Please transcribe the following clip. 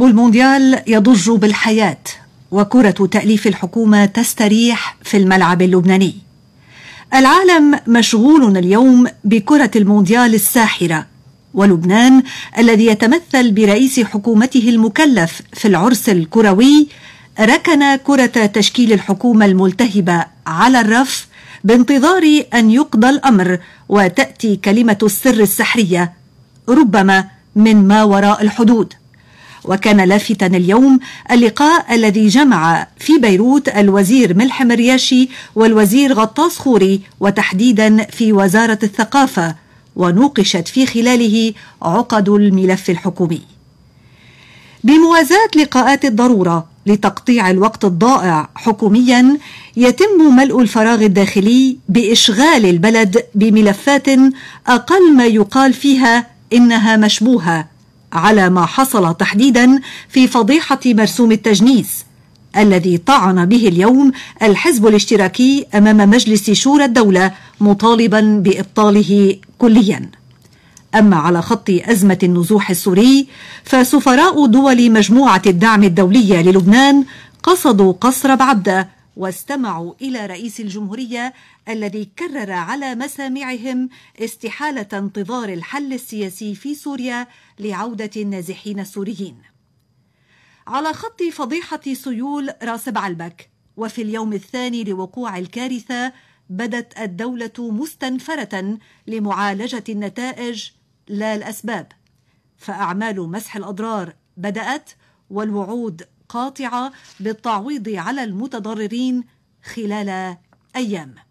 منتخب المونديال يضج بالحياة وكرة تأليف الحكومة تستريح في الملعب اللبناني. العالم مشغول اليوم بكرة المونديال الساحرة ولبنان الذي يتمثل برئيس حكومته المكلف في العرس الكروي ركن كرة تشكيل الحكومة الملتهبة على الرف بانتظار أن يقضى الأمر وتأتي كلمة السر السحرية ربما من ما وراء الحدود وكان لافتا اليوم اللقاء الذي جمع في بيروت الوزير ملحم رياشي والوزير غطاس خوري وتحديدا في وزارة الثقافة ونوقشت في خلاله عقد الملف الحكومي بموازاة لقاءات الضرورة لتقطيع الوقت الضائع حكوميا يتم ملء الفراغ الداخلي بإشغال البلد بملفات أقل ما يقال فيها إنها مشبوهة على ما حصل تحديدا في فضيحة مرسوم التجنيس الذي طعن به اليوم الحزب الاشتراكي أمام مجلس شورى الدولة مطالبا بإبطاله كليا أما على خط أزمة النزوح السوري فسفراء دول مجموعة الدعم الدولية للبنان قصدوا قصر بعبده واستمعوا إلى رئيس الجمهورية الذي كرر على مسامعهم استحالة انتظار الحل السياسي في سوريا لعودة النازحين السوريين على خط فضيحة سيول راس بعلبك وفي اليوم الثاني لوقوع الكارثة بدت الدولة مستنفرة لمعالجة النتائج لا الأسباب فأعمال مسح الأضرار بدأت والوعود قاطعة بالتعويض على المتضررين خلال أيام